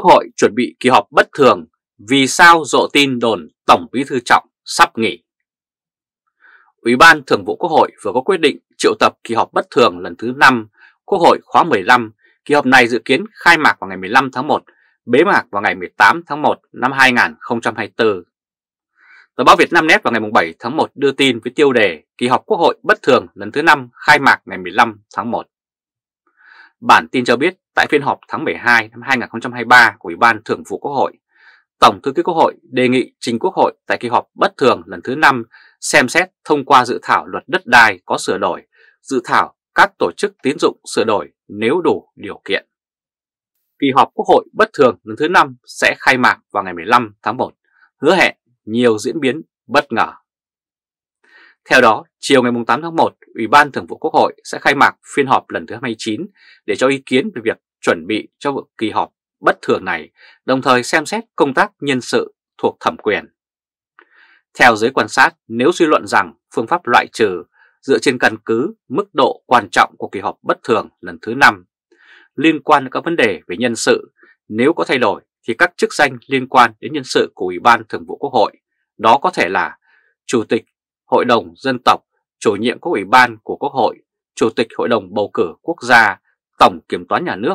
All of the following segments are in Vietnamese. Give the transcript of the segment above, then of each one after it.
Quốc hội chuẩn bị kỳ họp bất thường vì sao rộ tin đồn Tổng Bí Thư Trọng sắp nghỉ. Ủy ban Thường vụ Quốc hội vừa có quyết định triệu tập kỳ họp bất thường lần thứ 5 Quốc hội khóa 15. Kỳ họp này dự kiến khai mạc vào ngày 15 tháng 1, bế mạc vào ngày 18 tháng 1 năm 2024. Tờ báo Việt Nam Net vào ngày 7 tháng 1 đưa tin với tiêu đề Kỳ họp Quốc hội bất thường lần thứ 5 khai mạc ngày 15 tháng 1. Bản tin cho biết Tại phiên họp tháng 12 năm 2023 của Ủy ban Thường vụ Quốc hội, Tổng thư ký Quốc hội đề nghị trình Quốc hội tại kỳ họp bất thường lần thứ 5 xem xét thông qua dự thảo luật đất đai có sửa đổi, dự thảo các tổ chức tín dụng sửa đổi nếu đủ điều kiện. Kỳ họp Quốc hội bất thường lần thứ 5 sẽ khai mạc vào ngày 15 tháng 1, hứa hẹn nhiều diễn biến bất ngờ. Theo đó, chiều ngày 8 tháng 1, Ủy ban Thường vụ Quốc hội sẽ khai mạc phiên họp lần thứ 29 để cho ý kiến về việc chuẩn bị cho kỳ họp bất thường này, đồng thời xem xét công tác nhân sự thuộc thẩm quyền. Theo giới quan sát, nếu suy luận rằng phương pháp loại trừ dựa trên căn cứ mức độ quan trọng của kỳ họp bất thường lần thứ 5 liên quan đến các vấn đề về nhân sự, nếu có thay đổi thì các chức danh liên quan đến nhân sự của Ủy ban Thường vụ Quốc hội, đó có thể là Chủ tịch Hội đồng Dân tộc, chủ nhiệm các ủy ban của Quốc hội, Chủ tịch Hội đồng Bầu cử Quốc gia, Tổng Kiểm toán Nhà nước,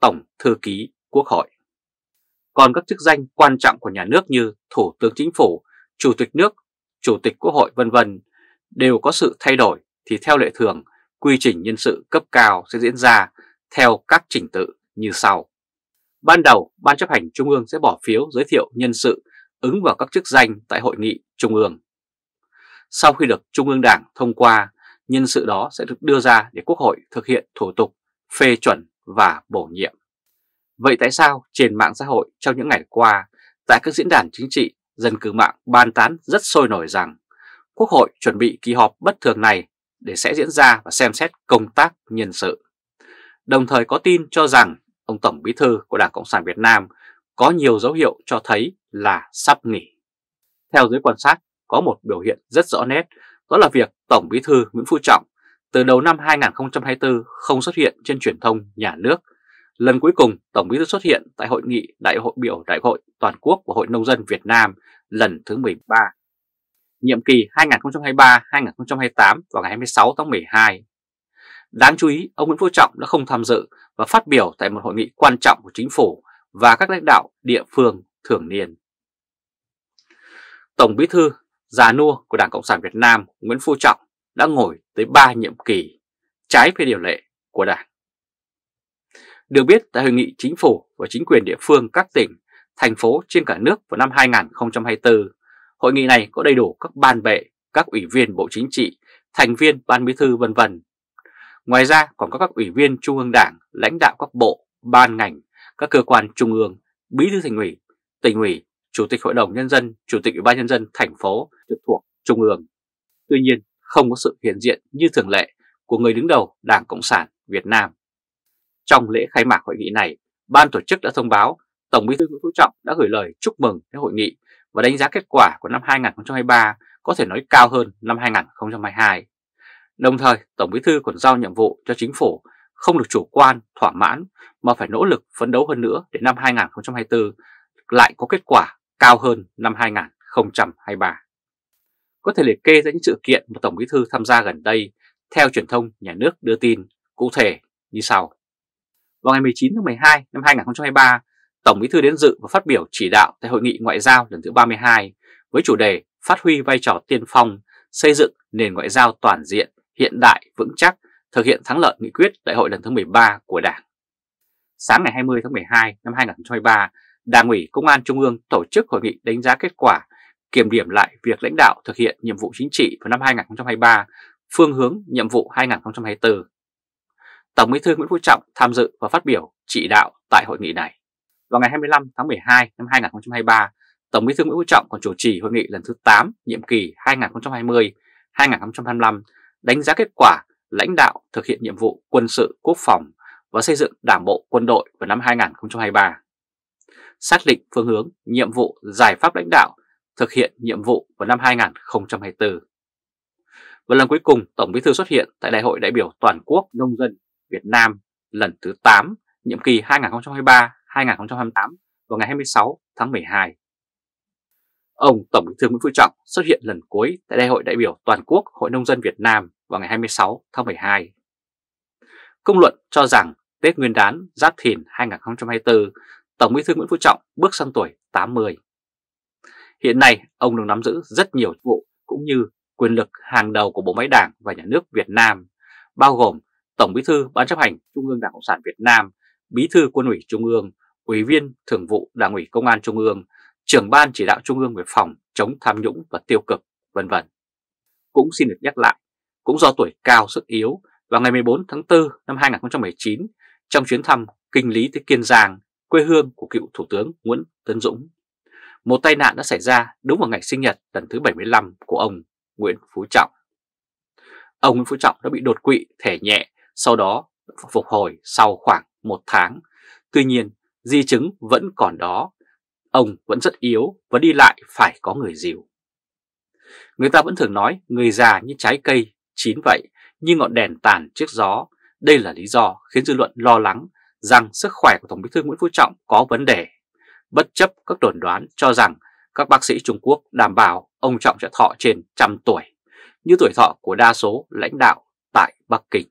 Tổng Thư ký Quốc hội. Còn các chức danh quan trọng của nhà nước như Thủ tướng Chính phủ, Chủ tịch nước, Chủ tịch Quốc hội vân vân đều có sự thay đổi thì theo lệ thường, quy trình nhân sự cấp cao sẽ diễn ra theo các trình tự như sau. Ban đầu, Ban chấp hành Trung ương sẽ bỏ phiếu giới thiệu nhân sự ứng vào các chức danh tại Hội nghị Trung ương. Sau khi được Trung ương Đảng thông qua, nhân sự đó sẽ được đưa ra để Quốc hội thực hiện thủ tục phê chuẩn và bổ nhiệm. Vậy tại sao trên mạng xã hội trong những ngày qua, tại các diễn đàn chính trị, dân cư mạng bàn tán rất sôi nổi rằng Quốc hội chuẩn bị kỳ họp bất thường này để sẽ diễn ra và xem xét công tác nhân sự. Đồng thời có tin cho rằng ông Tổng Bí Thư của Đảng Cộng sản Việt Nam có nhiều dấu hiệu cho thấy là sắp nghỉ. Theo giới quan sát, có một biểu hiện rất rõ nét, đó là việc Tổng Bí Thư Nguyễn Phú Trọng từ đầu năm 2024 không xuất hiện trên truyền thông nhà nước. Lần cuối cùng Tổng Bí thư xuất hiện tại hội nghị Đại hội biểu Đại hội toàn quốc của Hội nông dân Việt Nam lần thứ 13. Nhiệm kỳ 2023-2028 vào ngày 26 tháng 12. Đáng chú ý, ông Nguyễn Phú Trọng đã không tham dự và phát biểu tại một hội nghị quan trọng của chính phủ và các lãnh đạo địa phương thường niên. Tổng Bí thư già nua của Đảng Cộng sản Việt Nam Nguyễn Phú Trọng đã ngồi tới 3 nhiệm kỳ, trái với điều lệ của Đảng. Được biết tại hội nghị chính phủ và chính quyền địa phương các tỉnh, thành phố trên cả nước vào năm 2024, hội nghị này có đầy đủ các ban bệ, các ủy viên Bộ Chính trị, thành viên Ban Bí thư vân vân. Ngoài ra còn có các ủy viên Trung ương Đảng, lãnh đạo các bộ, ban ngành, các cơ quan trung ương, bí thư thành ủy, tỉnh ủy, chủ tịch hội đồng nhân dân, chủ tịch ủy ban nhân dân thành phố trực thuộc trung ương. Tuy nhiên, không có sự hiện diện như thường lệ của người đứng đầu Đảng Cộng sản Việt Nam. Trong lễ khai mạc hội nghị này, ban tổ chức đã thông báo Tổng Bí thư Nguyễn Phú Trọng đã gửi lời chúc mừng đến hội nghị và đánh giá kết quả của năm 2023 có thể nói cao hơn năm 2022. Đồng thời, Tổng Bí thư còn giao nhiệm vụ cho chính phủ không được chủ quan, thỏa mãn mà phải nỗ lực phấn đấu hơn nữa để năm 2024 lại có kết quả cao hơn năm 2023 có thể liệt kê ra những sự kiện mà Tổng Bí Thư tham gia gần đây theo truyền thông nhà nước đưa tin cụ thể như sau. Vào ngày 19 tháng 12 năm 2023, Tổng Bí Thư đến dự và phát biểu chỉ đạo tại Hội nghị Ngoại giao lần thứ 32 với chủ đề Phát huy vai trò tiên phong, xây dựng nền ngoại giao toàn diện, hiện đại, vững chắc, thực hiện thắng lợi nghị quyết đại hội lần thứ 13 của Đảng. Sáng ngày 20 tháng 12 năm 2023, Đảng ủy Công an Trung ương tổ chức hội nghị đánh giá kết quả kiểm điểm lại việc lãnh đạo thực hiện nhiệm vụ chính trị vào năm 2023, phương hướng nhiệm vụ 2024. Tổng Bí thư Nguyễn Phú Trọng tham dự và phát biểu chỉ đạo tại hội nghị này. Vào ngày 25 tháng 12 năm 2023, Tổng Bí thư Nguyễn Phú Trọng còn chủ trì hội nghị lần thứ 8 nhiệm kỳ 2020-2025 đánh giá kết quả lãnh đạo thực hiện nhiệm vụ quân sự quốc phòng và xây dựng Đảng bộ quân đội vào năm 2023. Xác định phương hướng, nhiệm vụ, giải pháp lãnh đạo thực hiện nhiệm vụ vào năm 2024. Và lần cuối cùng Tổng Bí thư xuất hiện tại Đại hội đại biểu toàn quốc nông dân Việt Nam lần thứ 8 nhiệm kỳ 2023-2028 vào ngày 26 tháng 12. Ông Tổng Bí thư Nguyễn Phú Trọng xuất hiện lần cuối tại Đại hội đại biểu toàn quốc Hội nông dân Việt Nam vào ngày 26 tháng 12. Công luận cho rằng Tết Nguyên đán Giáp Thìn 2024, Tổng Bí thư Nguyễn Phú Trọng bước sang tuổi 80. Hiện nay, ông đang nắm giữ rất nhiều vụ cũng như quyền lực hàng đầu của bộ máy đảng và nhà nước Việt Nam, bao gồm Tổng Bí thư Ban chấp hành Trung ương Đảng Cộng sản Việt Nam, Bí thư Quân ủy Trung ương, Ủy viên Thường vụ Đảng ủy Công an Trung ương, trưởng ban chỉ đạo Trung ương về phòng chống tham nhũng và tiêu cực, vân vân. Cũng xin được nhắc lại, cũng do tuổi cao sức yếu, vào ngày 14 tháng 4 năm 2019, trong chuyến thăm kinh lý tới Kiên Giang, quê hương của cựu Thủ tướng Nguyễn Tấn Dũng, một tai nạn đã xảy ra đúng vào ngày sinh nhật lần thứ 75 của ông Nguyễn Phú Trọng. Ông Nguyễn Phú Trọng đã bị đột quỵ thể nhẹ, sau đó phục hồi sau khoảng một tháng. Tuy nhiên, di chứng vẫn còn đó. Ông vẫn rất yếu và đi lại phải có người dìu. Người ta vẫn thường nói người già như trái cây, chín vậy, như ngọn đèn tàn trước gió. Đây là lý do khiến dư luận lo lắng rằng sức khỏe của Tổng bí thư Nguyễn Phú Trọng có vấn đề bất chấp các đồn đoán cho rằng các bác sĩ Trung Quốc đảm bảo ông Trọng sẽ thọ trên trăm tuổi, như tuổi thọ của đa số lãnh đạo tại Bắc Kinh.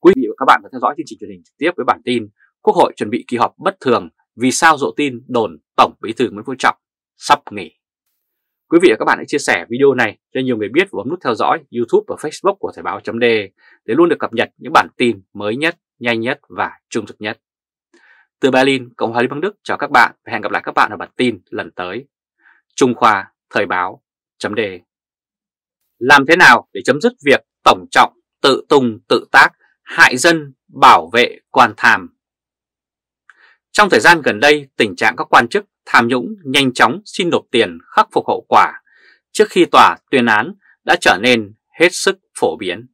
Quý vị và các bạn đã theo dõi chương trình truyền hình trực tiếp với bản tin Quốc hội chuẩn bị kỳ họp bất thường vì sao rộ tin đồn Tổng Bí thư Nguyễn Phú Trọng sắp nghỉ. Quý vị và các bạn hãy chia sẻ video này cho nhiều người biết và bấm nút theo dõi YouTube và Facebook của Thời báo .de để luôn được cập nhật những bản tin mới nhất, nhanh nhất và trung thực nhất. Từ Berlin, Cộng hòa Liên bang Đức chào các bạn và hẹn gặp lại các bạn ở bản tin lần tới. Trung Khoa, Thời báo, chấm đề. Làm thế nào để chấm dứt việc tổng trọng, tự tung, tự tác, hại dân, bảo vệ, quan tham? Trong thời gian gần đây, tình trạng các quan chức tham nhũng nhanh chóng xin nộp tiền khắc phục hậu quả trước khi tòa tuyên án đã trở nên hết sức phổ biến.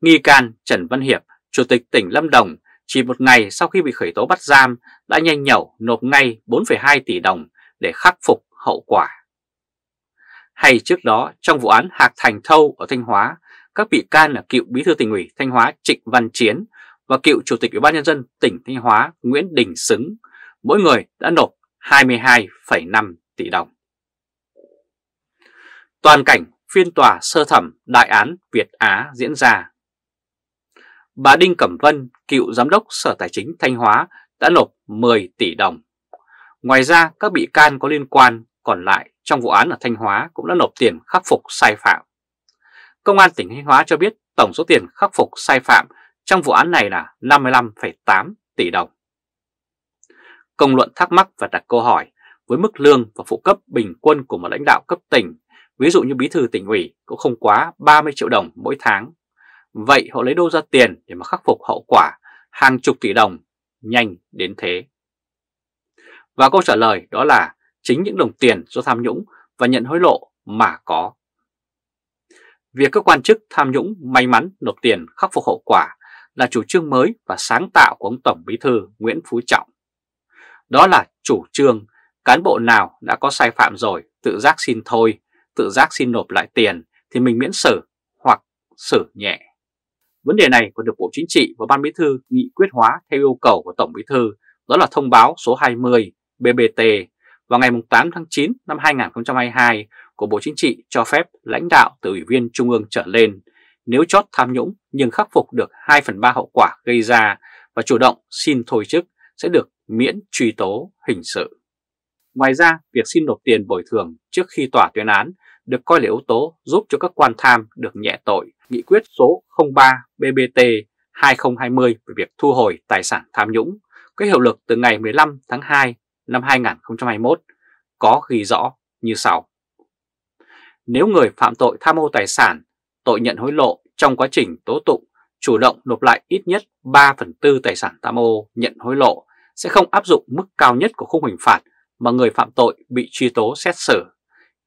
Nghi can Trần Văn Hiệp, Chủ tịch tỉnh Lâm Đồng chỉ một ngày sau khi bị khởi tố bắt giam đã nhanh nhẩu nộp ngay 4,2 tỷ đồng để khắc phục hậu quả. Hay trước đó trong vụ án Hạc Thành Thâu ở Thanh Hóa, các bị can là cựu bí thư tỉnh ủy Thanh Hóa Trịnh Văn Chiến và cựu chủ tịch Ủy ban nhân dân tỉnh Thanh Hóa Nguyễn Đình Xứng, mỗi người đã nộp 22,5 tỷ đồng. Toàn cảnh phiên tòa sơ thẩm đại án Việt Á diễn ra bà Đinh Cẩm Vân, cựu giám đốc Sở Tài chính Thanh Hóa đã nộp 10 tỷ đồng. Ngoài ra, các bị can có liên quan còn lại trong vụ án ở Thanh Hóa cũng đã nộp tiền khắc phục sai phạm. Công an tỉnh Thanh Hóa cho biết tổng số tiền khắc phục sai phạm trong vụ án này là 55,8 tỷ đồng. Công luận thắc mắc và đặt câu hỏi với mức lương và phụ cấp bình quân của một lãnh đạo cấp tỉnh, ví dụ như bí thư tỉnh ủy cũng không quá 30 triệu đồng mỗi tháng, Vậy họ lấy đâu ra tiền để mà khắc phục hậu quả hàng chục tỷ đồng nhanh đến thế? Và câu trả lời đó là chính những đồng tiền do tham nhũng và nhận hối lộ mà có. Việc các quan chức tham nhũng may mắn nộp tiền khắc phục hậu quả là chủ trương mới và sáng tạo của ông Tổng Bí thư Nguyễn Phú Trọng. Đó là chủ trương cán bộ nào đã có sai phạm rồi tự giác xin thôi, tự giác xin nộp lại tiền thì mình miễn xử hoặc xử nhẹ. Vấn đề này còn được Bộ Chính trị và Ban Bí thư nghị quyết hóa theo yêu cầu của Tổng Bí thư, đó là thông báo số 20 BBT vào ngày 8 tháng 9 năm 2022 của Bộ Chính trị cho phép lãnh đạo từ Ủy viên Trung ương trở lên nếu chót tham nhũng nhưng khắc phục được 2 phần 3 hậu quả gây ra và chủ động xin thôi chức sẽ được miễn truy tố hình sự. Ngoài ra, việc xin nộp tiền bồi thường trước khi tòa tuyên án được coi là yếu tố giúp cho các quan tham được nhẹ tội nghị quyết số 03 BBT 2020 về việc thu hồi tài sản tham nhũng có hiệu lực từ ngày 15 tháng 2 năm 2021 có ghi rõ như sau. Nếu người phạm tội tham ô tài sản, tội nhận hối lộ trong quá trình tố tụng chủ động nộp lại ít nhất 3 phần tư tài sản tham ô nhận hối lộ sẽ không áp dụng mức cao nhất của khung hình phạt mà người phạm tội bị truy tố xét xử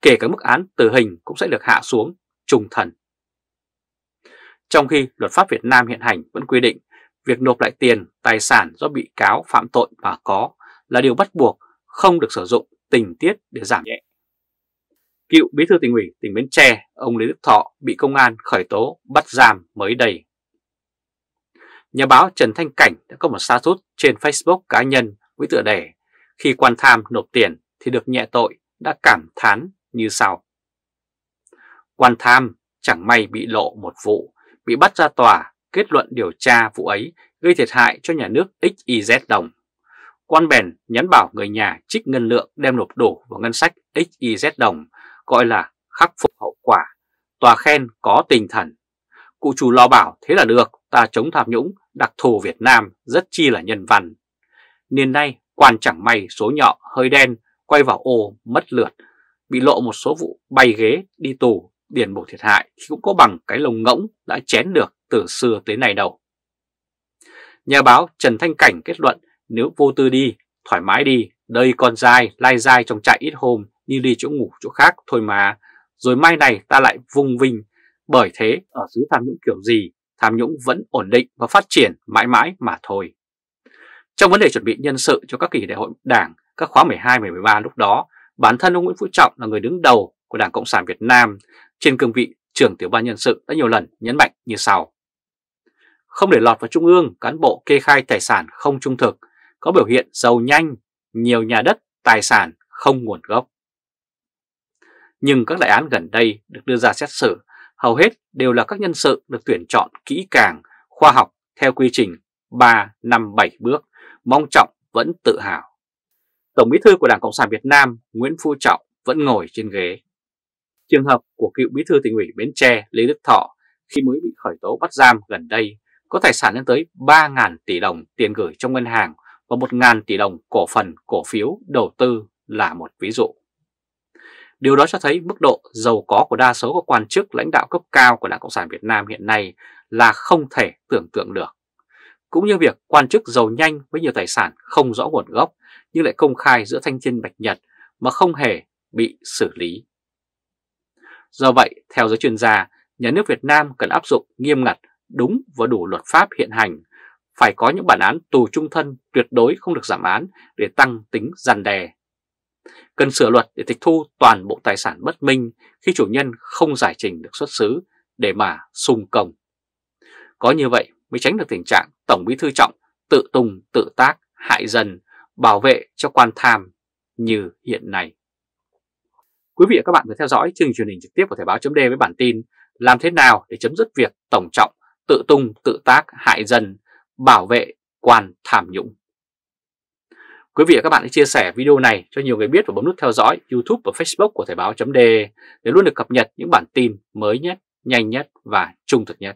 kể cả mức án tử hình cũng sẽ được hạ xuống trung thần. Trong khi luật pháp Việt Nam hiện hành vẫn quy định việc nộp lại tiền, tài sản do bị cáo phạm tội mà có là điều bắt buộc không được sử dụng tình tiết để giảm nhẹ. Cựu bí thư tỉnh ủy tỉnh Bến Tre, ông Lê Đức Thọ bị công an khởi tố bắt giam mới đây. Nhà báo Trần Thanh Cảnh đã có một status trên Facebook cá nhân với tựa đề Khi quan tham nộp tiền thì được nhẹ tội đã cảm thán như sau. Quan Tham chẳng may bị lộ một vụ, bị bắt ra tòa, kết luận điều tra vụ ấy gây thiệt hại cho nhà nước XYZ đồng. Quan bèn nhắn bảo người nhà trích ngân lượng đem nộp đủ vào ngân sách XYZ đồng, gọi là khắc phục hậu quả. Tòa khen có tinh thần. Cụ chủ lo bảo thế là được, ta chống tham nhũng, đặc thù Việt Nam rất chi là nhân văn. Niên nay, quan chẳng may số nhọ hơi đen, quay vào ô mất lượt bị lộ một số vụ bay ghế đi tù điền bổ thiệt hại thì cũng có bằng cái lồng ngỗng đã chén được từ xưa tới nay đâu. Nhà báo Trần Thanh Cảnh kết luận nếu vô tư đi, thoải mái đi, đây con dai, lai dai trong trại ít hôm như đi chỗ ngủ chỗ khác thôi mà, rồi mai này ta lại vung vinh. Bởi thế, ở xứ tham nhũng kiểu gì, tham nhũng vẫn ổn định và phát triển mãi mãi mà thôi. Trong vấn đề chuẩn bị nhân sự cho các kỳ đại hội đảng, các khóa 12-13 lúc đó, Bản thân ông Nguyễn Phú Trọng là người đứng đầu của Đảng Cộng sản Việt Nam trên cương vị trưởng tiểu ban nhân sự đã nhiều lần nhấn mạnh như sau. Không để lọt vào trung ương, cán bộ kê khai tài sản không trung thực, có biểu hiện giàu nhanh, nhiều nhà đất, tài sản không nguồn gốc. Nhưng các đại án gần đây được đưa ra xét xử hầu hết đều là các nhân sự được tuyển chọn kỹ càng, khoa học theo quy trình 3 năm 7 bước, mong trọng vẫn tự hào. Tổng bí thư của Đảng Cộng sản Việt Nam Nguyễn Phú Trọng vẫn ngồi trên ghế. Trường hợp của cựu bí thư tỉnh ủy Bến Tre Lê Đức Thọ khi mới bị khởi tố bắt giam gần đây có tài sản lên tới 3.000 tỷ đồng tiền gửi trong ngân hàng và 1.000 tỷ đồng cổ phần, cổ phiếu, đầu tư là một ví dụ. Điều đó cho thấy mức độ giàu có của đa số các quan chức lãnh đạo cấp cao của Đảng Cộng sản Việt Nam hiện nay là không thể tưởng tượng được cũng như việc quan chức giàu nhanh với nhiều tài sản không rõ nguồn gốc nhưng lại công khai giữa thanh thiên bạch nhật mà không hề bị xử lý. Do vậy, theo giới chuyên gia, nhà nước Việt Nam cần áp dụng nghiêm ngặt đúng và đủ luật pháp hiện hành, phải có những bản án tù trung thân tuyệt đối không được giảm án để tăng tính giàn đe. Cần sửa luật để tịch thu toàn bộ tài sản bất minh khi chủ nhân không giải trình được xuất xứ để mà sung công. Có như vậy mới tránh được tình trạng Tổng Bí Thư Trọng tự tung tự tác, hại dân, bảo vệ cho quan tham như hiện nay. Quý vị và các bạn vừa theo dõi chương trình truyền hình trực tiếp của Thời báo .de với bản tin Làm thế nào để chấm dứt việc Tổng Trọng tự tung tự tác, hại dân, bảo vệ quan tham nhũng. Quý vị và các bạn hãy chia sẻ video này cho nhiều người biết và bấm nút theo dõi YouTube và Facebook của Thời báo.de để luôn được cập nhật những bản tin mới nhất, nhanh nhất và trung thực nhất.